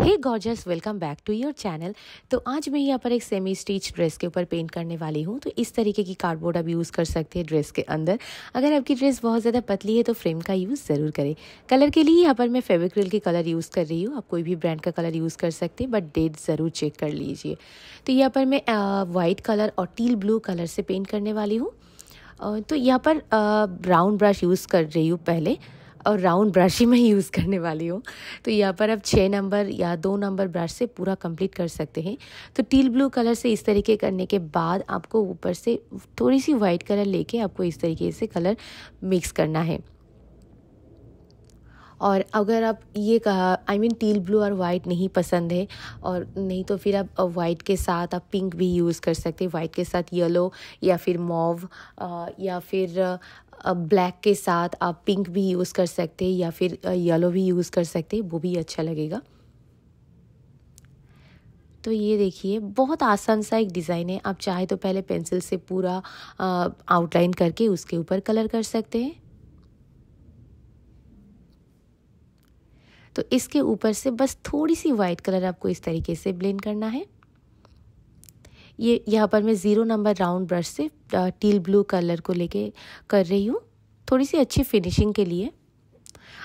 hey gorgeous welcome back to your channel तो आज मैं यहाँ पर एक सेमी स्टिच ड्रेस के ऊपर पेंट करने वाली हूँ तो इस तरीके की कार्डबोर्ड आप यूज़ कर सकते हैं ड्रेस के अंदर अगर आपकी ड्रेस बहुत ज़्यादा पतली है तो फ्रेम का यूज़ ज़रूर करें कलर के लिए यहाँ पर मैं फेविक्रिल के कलर यूज़ कर रही हूँ आप कोई भी ब्रांड का कलर यूज़ कर सकते हैं बट डेट ज़रूर चेक कर लीजिए तो यहाँ पर मैं वाइट कलर और टील ब्लू कलर से पेंट करने वाली हूँ तो यहाँ पर ब्राउन ब्रश यूज़ कर रही हूँ पहले और राउंड ब्रश ही मैं यूज़ करने वाली हूँ तो यहाँ पर आप छः नंबर या दो नंबर ब्रश से पूरा कंप्लीट कर सकते हैं तो टील ब्लू कलर से इस तरीके करने के बाद आपको ऊपर से थोड़ी सी वाइट कलर लेके आपको इस तरीके से कलर मिक्स करना है और अगर आप ये कहा आई मीन टील ब्लू और वाइट नहीं पसंद है और नहीं तो फिर आप वाइट के साथ आप पिंक भी यूज़ कर सकते हैं वाइट के साथ येलो या फिर मॉव या फिर ब्लैक के साथ आप पिंक भी यूज़ कर सकते हैं या फिर येलो भी यूज़ कर सकते हैं वो भी अच्छा लगेगा तो ये देखिए बहुत आसान सा एक डिज़ाइन है आप चाहे तो पहले पेंसिल से पूरा आउटलाइन करके उसके ऊपर कलर कर सकते हैं तो इसके ऊपर से बस थोड़ी सी वाइट कलर आपको इस तरीके से ब्लेंड करना है ये यहाँ पर मैं ज़ीरो नंबर राउंड ब्रश से टील ब्लू कलर को लेके कर रही हूँ थोड़ी सी अच्छी फिनिशिंग के लिए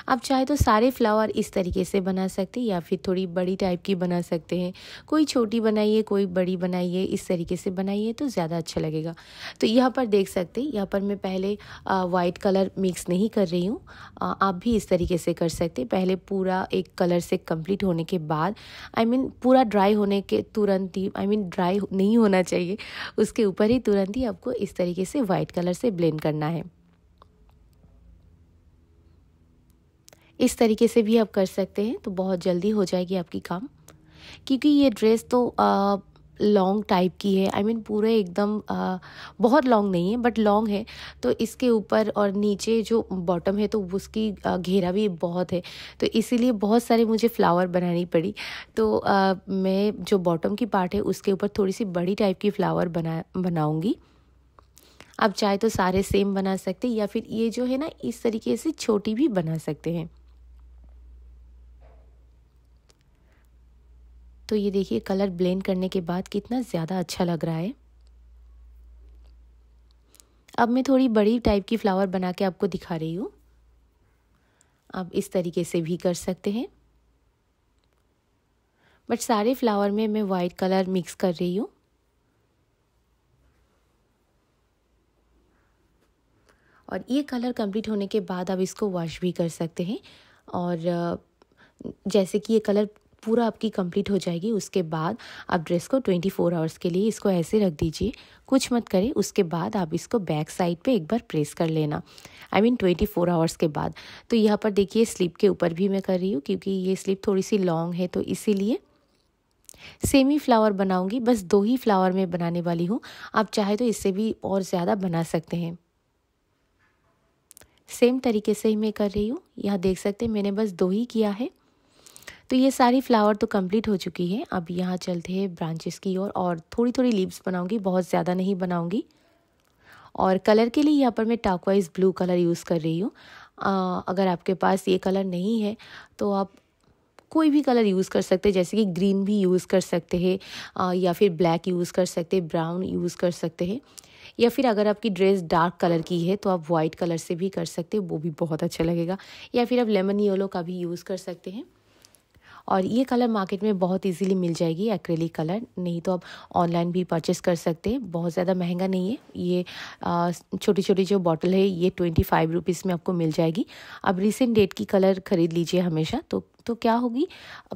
आप चाहे तो सारे फ्लावर इस तरीके से बना सकते हैं या फिर थोड़ी बड़ी टाइप की बना सकते हैं कोई छोटी बनाइए कोई बड़ी बनाइए इस तरीके से बनाइए तो ज़्यादा अच्छा लगेगा तो यहाँ पर देख सकते हैं यहाँ पर मैं पहले वाइट कलर मिक्स नहीं कर रही हूँ आप भी इस तरीके से कर सकते पहले पूरा एक कलर से कम्प्लीट होने के बाद आई I मीन mean, पूरा ड्राई होने के तुरंत ही आई मीन ड्राई नहीं होना चाहिए उसके ऊपर ही तुरंत ही आपको इस तरीके से वाइट कलर से ब्लेंड करना है इस तरीके से भी आप कर सकते हैं तो बहुत जल्दी हो जाएगी आपकी काम क्योंकि ये ड्रेस तो लॉन्ग टाइप की है आई I मीन mean, पूरे एकदम बहुत लॉन्ग नहीं है बट लॉन्ग है तो इसके ऊपर और नीचे जो बॉटम है तो उसकी घेरा भी बहुत है तो इसीलिए बहुत सारे मुझे फ्लावर बनानी पड़ी तो आ, मैं जो बॉटम की पार्ट है उसके ऊपर थोड़ी सी बड़ी टाइप की फ्लावर बना बनाऊँगी आप चाहे तो सारे सेम बना सकते या फिर ये जो है ना इस तरीके से छोटी भी बना सकते हैं तो ये देखिए कलर ब्लेंड करने के बाद कितना ज़्यादा अच्छा लग रहा है अब मैं थोड़ी बड़ी टाइप की फ्लावर बना के आपको दिखा रही हूँ आप इस तरीके से भी कर सकते हैं बट सारे फ्लावर में मैं वाइट कलर मिक्स कर रही हूँ और ये कलर कंप्लीट होने के बाद आप इसको वॉश भी कर सकते हैं और जैसे कि ये कलर पूरा आपकी कंप्लीट हो जाएगी उसके बाद आप ड्रेस को 24 फोर आवर्स के लिए इसको ऐसे रख दीजिए कुछ मत करें उसके बाद आप इसको बैक साइड पे एक बार प्रेस कर लेना I mean twenty four hours के बाद तो यहाँ पर देखिए स्लीप के ऊपर भी मैं कर रही हूँ क्योंकि ये स्लीप थोड़ी सी लॉन्ग है तो इसीलिए सेम ही फ्लावर बनाऊंगी बस दो ही फ्लावर में बनाने वाली हूँ आप चाहे तो इससे भी और ज़्यादा बना सकते हैं सेम तरीके से ही मैं कर रही हूँ यहाँ देख सकते हैं मैंने बस दो ही किया है तो ये सारी फ्लावर तो कंप्लीट हो चुकी है अब यहाँ चलते हैं ब्रांचेस की ओर और, और थोड़ी थोड़ी लीव्स बनाऊँगी बहुत ज़्यादा नहीं बनाऊँगी और कलर के लिए यहाँ पर मैं टाकवाइज ब्लू कलर यूज़ कर रही हूँ अगर आपके पास ये कलर नहीं है तो आप कोई भी कलर यूज़ कर सकते हैं जैसे कि ग्रीन भी यूज़ कर सकते हैं या फिर ब्लैक यूज़ कर सकते हैं ब्राउन यूज़ कर सकते हैं या फिर अगर आपकी ड्रेस डार्क कलर की है तो आप वाइट कलर से भी कर सकते हैं वो भी बहुत अच्छा लगेगा या फिर आप लेमन येलो का भी यूज़ कर सकते हैं और ये कलर मार्केट में बहुत इजीली मिल जाएगी एक्रेलिक कलर नहीं तो आप ऑनलाइन भी परचेस कर सकते हैं बहुत ज़्यादा महंगा नहीं है ये छोटी छोटी जो बॉटल है ये ट्वेंटी फाइव रुपीज़ में आपको मिल जाएगी अब रिसेंट डेट की कलर ख़रीद लीजिए हमेशा तो तो क्या होगी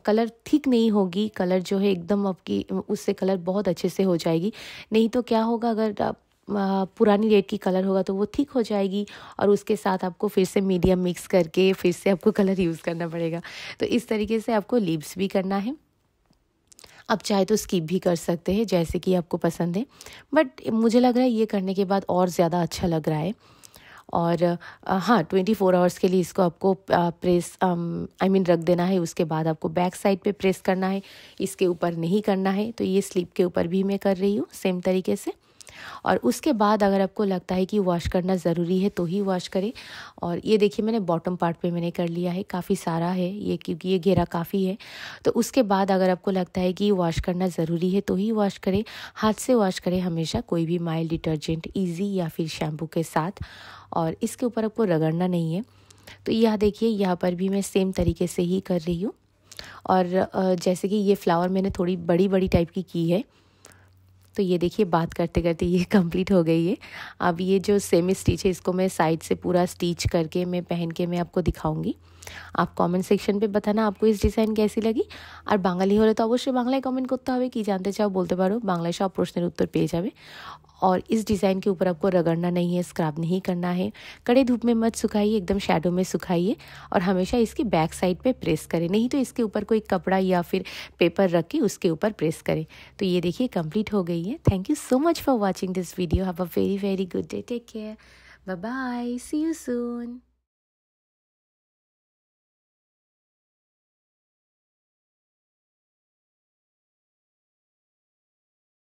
कलर ठीक नहीं होगी कलर जो है एकदम आपकी उससे कलर बहुत अच्छे से हो जाएगी नहीं तो क्या होगा अगर आप पुरानी रेड की कलर होगा तो वो ठीक हो जाएगी और उसके साथ आपको फिर से मीडियम मिक्स करके फिर से आपको कलर यूज़ करना पड़ेगा तो इस तरीके से आपको लिप्स भी करना है आप चाहे तो स्किप भी कर सकते हैं जैसे कि आपको पसंद है बट मुझे लग रहा है ये करने के बाद और ज़्यादा अच्छा लग रहा है और हाँ ट्वेंटी फोर आवर्स के लिए इसको आपको प्रेस आई मीन रख देना है उसके बाद आपको बैक साइड पे प्रेस करना है इसके ऊपर नहीं करना है तो ये स्लीप के ऊपर भी मैं कर रही हूँ सेम तरीके से और उसके बाद अगर आपको लगता है कि वॉश करना ज़रूरी है तो ही वॉश करें और ये देखिए मैंने बॉटम पार्ट पे मैंने कर लिया है काफ़ी सारा है ये क्योंकि ये घेरा काफ़ी है तो उसके बाद अगर आपको लगता है कि वॉश करना ज़रूरी है तो ही वॉश करें हाथ से वॉश करें हमेशा कोई भी माइल्ड डिटर्जेंट ईजी या फिर शैम्पू के साथ और इसके ऊपर आपको रगड़ना नहीं है तो यह देखिए यहाँ पर भी मैं सेम तरीके से ही कर रही हूँ और जैसे कि ये फ्लावर मैंने थोड़ी बड़ी बड़ी टाइप की की है तो ये देखिए बात करते करते ये कंप्लीट हो गई है अब ये जो सेमी स्टिच है इसको मैं साइड से पूरा स्टिच करके मैं पहन के मैं आपको दिखाऊंगी आप कमेंट सेक्शन पे बताना आपको इस डिजाइन कैसी लगी और बांगाली হলে तो अवश्य বাংলায় कमेंट करते हैं कि जानते चाहो बोलते पर বাংলায় सब प्रश्न उत्तर पे जाए और इस डिज़ाइन के ऊपर आपको रगड़ना नहीं है स्क्रब नहीं करना है कड़े धूप में मत सुखाइए एकदम शेडो में सुखाइए और हमेशा इसकी बैक साइड पे प्रेस करें नहीं तो इसके ऊपर कोई कपड़ा या फिर पेपर रख के उसके ऊपर प्रेस करें तो ये देखिए कंप्लीट हो गई है thank you so much for watching this video have a very very good day take care bye bye see you soon